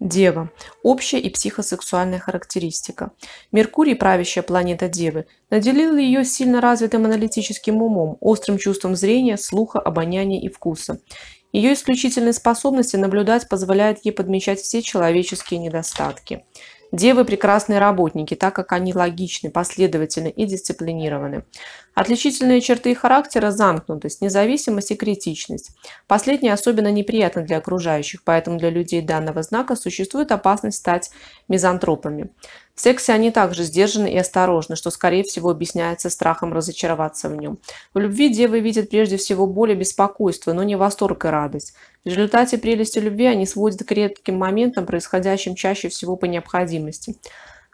Дева. Общая и психосексуальная характеристика. Меркурий, правящая планета Девы, наделил ее сильно развитым аналитическим умом, острым чувством зрения, слуха, обоняния и вкуса. Ее исключительные способности наблюдать позволяют ей подмечать все человеческие недостатки. Девы – прекрасные работники, так как они логичны, последовательны и дисциплинированы. Отличительные черты характера – замкнутость, независимость и критичность. Последние особенно неприятны для окружающих, поэтому для людей данного знака существует опасность стать мизантропами. В сексе они также сдержаны и осторожны, что, скорее всего, объясняется страхом разочароваться в нем. В любви девы видят прежде всего боль и беспокойство, но не восторг и радость. В результате прелести любви они сводят к редким моментам, происходящим чаще всего по необходимости.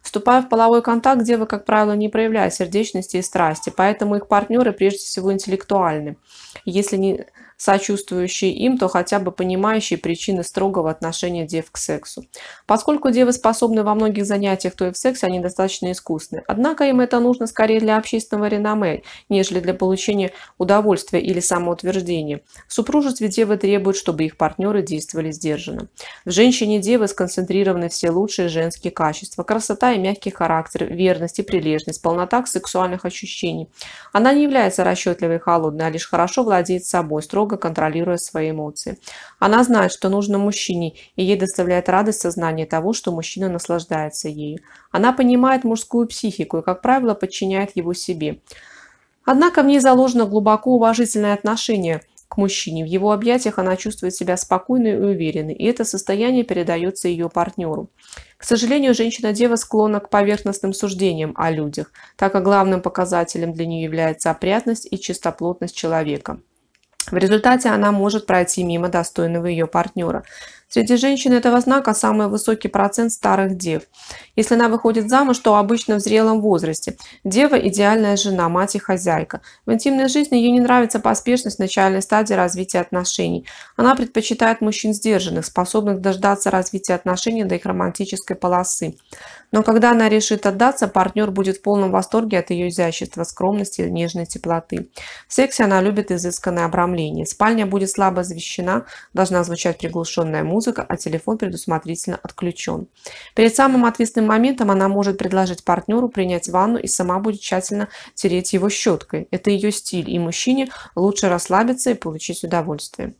Вступая в половой контакт, девы, как правило, не проявляют сердечности и страсти, поэтому их партнеры прежде всего интеллектуальны. Если не сочувствующие им, то хотя бы понимающие причины строгого отношения дев к сексу. Поскольку девы способны во многих занятиях, то и в сексе они достаточно искусны. Однако им это нужно скорее для общественного реноме, нежели для получения удовольствия или самоутверждения. В супружестве девы требуют, чтобы их партнеры действовали сдержанно. В женщине девы сконцентрированы все лучшие женские качества – красота и мягкий характер, верность и прилежность, полнота сексуальных ощущений. Она не является расчетливой и холодной, а лишь хорошо владеет собой, строго строго контролируя свои эмоции. Она знает, что нужно мужчине, и ей доставляет радость сознание того, что мужчина наслаждается ею. Она понимает мужскую психику и, как правило, подчиняет его себе. Однако в ней заложено глубоко уважительное отношение – к мужчине. В его объятиях она чувствует себя спокойной и уверенной, и это состояние передается ее партнеру. К сожалению, женщина-дева склонна к поверхностным суждениям о людях, так как главным показателем для нее является опрятность и чистоплотность человека. В результате она может пройти мимо достойного ее партнера. Среди женщин этого знака самый высокий процент старых дев. Если она выходит замуж, то обычно в зрелом возрасте. Дева – идеальная жена, мать и хозяйка. В интимной жизни ей не нравится поспешность в начальной стадии развития отношений. Она предпочитает мужчин сдержанных, способных дождаться развития отношений до их романтической полосы. Но когда она решит отдаться, партнер будет в полном восторге от ее изящества, скромности и нежной теплоты. В сексе она любит изысканное обрамление. Спальня будет слабо освещена, должна звучать приглушенная музыка, музыка, а телефон предусмотрительно отключен. Перед самым ответственным моментом она может предложить партнеру принять ванну и сама будет тщательно тереть его щеткой. Это ее стиль, и мужчине лучше расслабиться и получить удовольствие.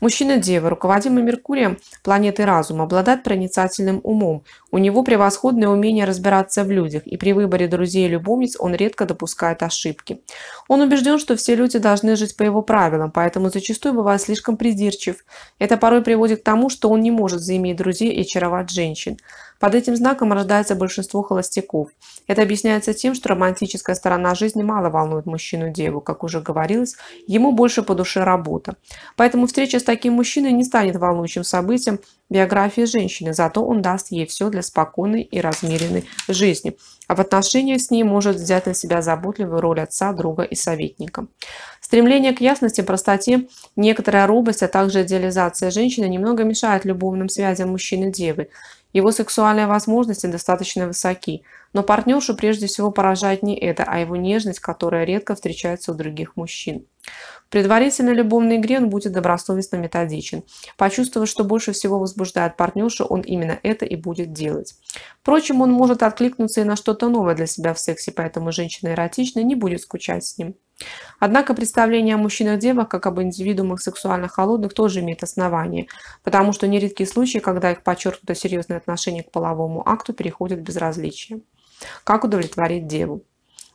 Мужчина-дева, руководимый Меркурием, планетой разума, обладает проницательным умом. У него превосходное умение разбираться в людях, и при выборе друзей и любовниц он редко допускает ошибки. Он убежден, что все люди должны жить по его правилам, поэтому зачастую бывает слишком придирчив. Это порой приводит к тому, что он не может заиметь друзей и очаровать женщин. Под этим знаком рождается большинство холостяков. Это объясняется тем, что романтическая сторона жизни мало волнует мужчину-деву, как уже говорилось, ему больше по душе работа. Поэтому встреча с таким мужчиной не станет волнующим событием биографии женщины, зато он даст ей все для спокойной и размеренной жизни. А в отношениях с ней может взять на себя заботливую роль отца, друга и советника. Стремление к ясности, простоте, некоторая робость, а также идеализация женщины немного мешает любовным связям мужчины девы. Его сексуальные возможности достаточно высоки, но партнершу прежде всего поражает не это, а его нежность, которая редко встречается у других мужчин. В предварительной любовной игре он будет добросовестно методичен. Почувствовав, что больше всего возбуждает партнершу, он именно это и будет делать. Впрочем, он может откликнуться и на что-то новое для себя в сексе, поэтому женщина эротичная не будет скучать с ним. Однако представление о мужчинах-девах как об индивидуумах сексуально холодных тоже имеет основание, потому что нередки случаи, когда их подчеркнуто серьезное отношение к половому акту переходит в безразличие. Как удовлетворить деву?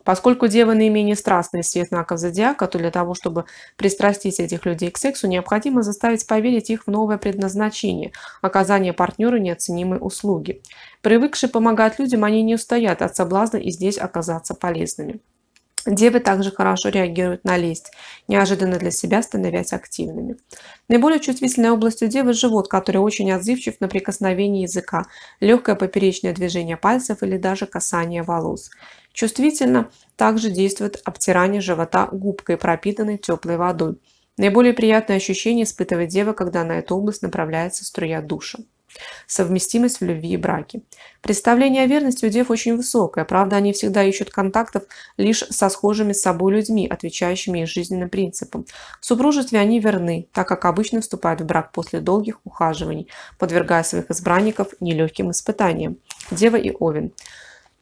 Поскольку девы наименее страстные из всех знаков зодиака, то для того, чтобы пристрастить этих людей к сексу, необходимо заставить поверить их в новое предназначение – оказание партнеру неоценимой услуги. Привыкшие помогать людям, они не устоят от соблазна и здесь оказаться полезными. Девы также хорошо реагируют на лесть, неожиданно для себя становясь активными. Наиболее чувствительной областью девы – живот, который очень отзывчив на прикосновение языка, легкое поперечное движение пальцев или даже касание волос. Чувствительно также действует обтирание живота губкой, пропитанной теплой водой. Наиболее приятное ощущение испытывает дева, когда на эту область направляется струя душа совместимость в любви и браке. Представление о верности у дев очень высокое, правда, они всегда ищут контактов лишь со схожими с собой людьми, отвечающими их жизненным принципам. В супружестве они верны, так как обычно вступают в брак после долгих ухаживаний, подвергая своих избранников нелегким испытаниям. Дева и Овен.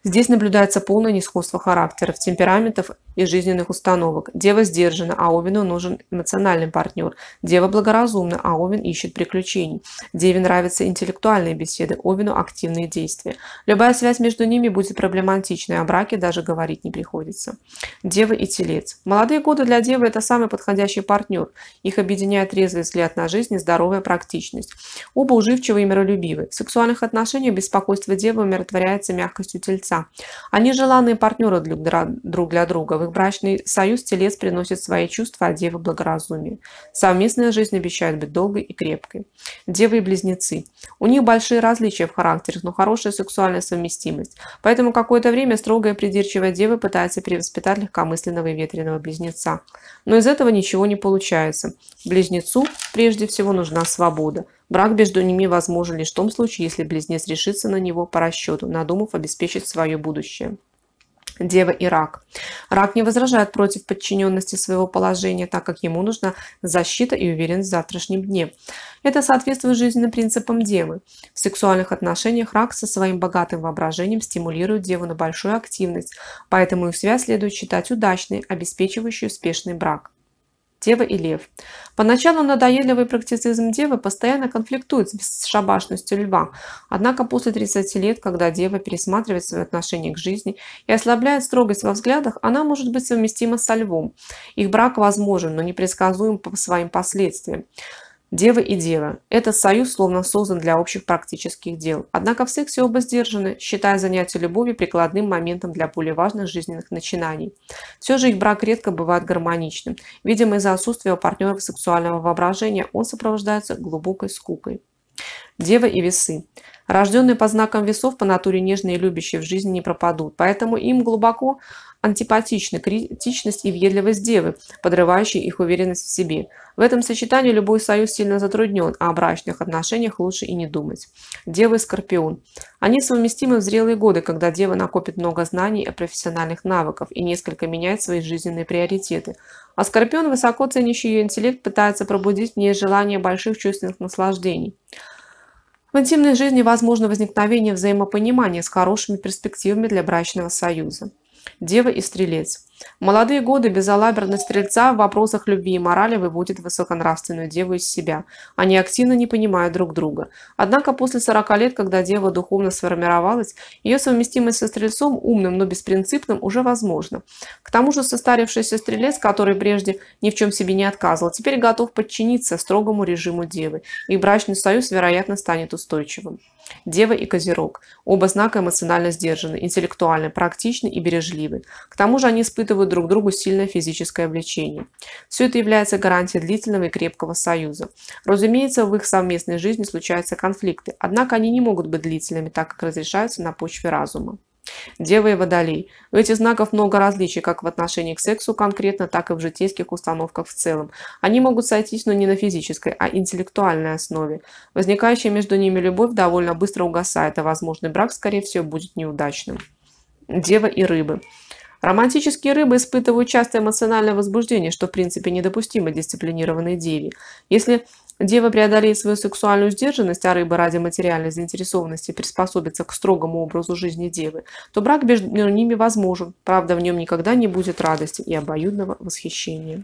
Здесь наблюдается полное несходство характеров, темпераментов и жизненных установок. Дева сдержана, а Овену нужен эмоциональный партнер. Дева благоразумна, а Овен ищет приключений. Деве нравятся интеллектуальные беседы, Овену активные действия. Любая связь между ними будет проблематичной, о браке даже говорить не приходится. Дева и Телец. Молодые годы для Девы – это самый подходящий партнер. Их объединяет трезвый взгляд на жизнь и здоровая практичность. Оба уживчивы и миролюбивы. В сексуальных отношениях беспокойство Девы умиротворяется мягкостью Тельца тельца. Они желанные партнеры друг для друга. В их брачный союз телец приносит свои чувства, а дева – благоразумие. Совместная жизнь обещает быть долгой и крепкой. Девы и близнецы. У них большие различия в характерах, но хорошая сексуальная совместимость. Поэтому какое-то время строгая придирчивая дева пытается перевоспитать легкомысленного и ветреного близнеца. Но из этого ничего не получается. Близнецу прежде всего нужна свобода. Брак между ними возможен лишь в том случае, если близнец решится на него по расчету, надумав обеспечить свое будущее. Дева и рак. Рак не возражает против подчиненности своего положения, так как ему нужна защита и уверенность в завтрашнем дне. Это соответствует жизненным принципам девы. В сексуальных отношениях рак со своим богатым воображением стимулирует деву на большую активность, поэтому их связь следует считать удачной, обеспечивающей успешный брак. Дева и Лев. Поначалу надоедливый практицизм Девы постоянно конфликтует с шабашностью Льва, однако после 30 лет, когда Дева пересматривает свое отношение к жизни и ослабляет строгость во взглядах, она может быть совместима со Львом. Их брак возможен, но непредсказуем по своим последствиям. Девы и дева. Этот союз словно создан для общих практических дел. Однако в сексе оба сдержаны, считая занятие любовью прикладным моментом для более важных жизненных начинаний. Все же их брак редко бывает гармоничным. Видимо, из-за отсутствия у партнеров сексуального воображения он сопровождается глубокой скукой. Дева и весы. Рожденные по знакам весов по натуре нежные и любящие в жизни не пропадут, поэтому им глубоко антипатичны критичность и въедливость девы, подрывающие их уверенность в себе. В этом сочетании любой союз сильно затруднен, а о брачных отношениях лучше и не думать. Девы и Скорпион. Они совместимы в зрелые годы, когда дева накопит много знаний и профессиональных навыков и несколько меняет свои жизненные приоритеты. А Скорпион, высоко ценящий ее интеллект, пытается пробудить в ней желание больших чувственных наслаждений. В интимной жизни возможно возникновение взаимопонимания с хорошими перспективами для брачного союза. Дева и Стрелец. молодые годы безалаберность Стрельца в вопросах любви и морали выводит высоконравственную Деву из себя. Они активно не понимают друг друга. Однако после 40 лет, когда Дева духовно сформировалась, ее совместимость со Стрельцом, умным, но беспринципным, уже возможна. К тому же состарившийся Стрелец, который прежде ни в чем себе не отказывал, теперь готов подчиниться строгому режиму Девы, и брачный союз, вероятно, станет устойчивым. Дева и Козерог. Оба знака эмоционально сдержаны, интеллектуальны, практичны и бережливы. К тому же они испытывают друг другу сильное физическое влечение. Все это является гарантией длительного и крепкого союза. Разумеется, в их совместной жизни случаются конфликты, однако они не могут быть длительными, так как разрешаются на почве разума. Дева и Водолей. У этих знаков много различий как в отношении к сексу конкретно, так и в житейских установках в целом. Они могут сойтись, но не на физической, а интеллектуальной основе. Возникающая между ними любовь довольно быстро угасает, а возможный брак, скорее всего, будет неудачным. Дева и Рыбы. Романтические рыбы испытывают часто эмоциональное возбуждение, что в принципе недопустимо дисциплинированной деве. Если Девы преодолеет свою сексуальную сдержанность, а рыбы ради материальной заинтересованности приспособятся к строгому образу жизни девы, то брак между ними возможен, правда в нем никогда не будет радости и обоюдного восхищения.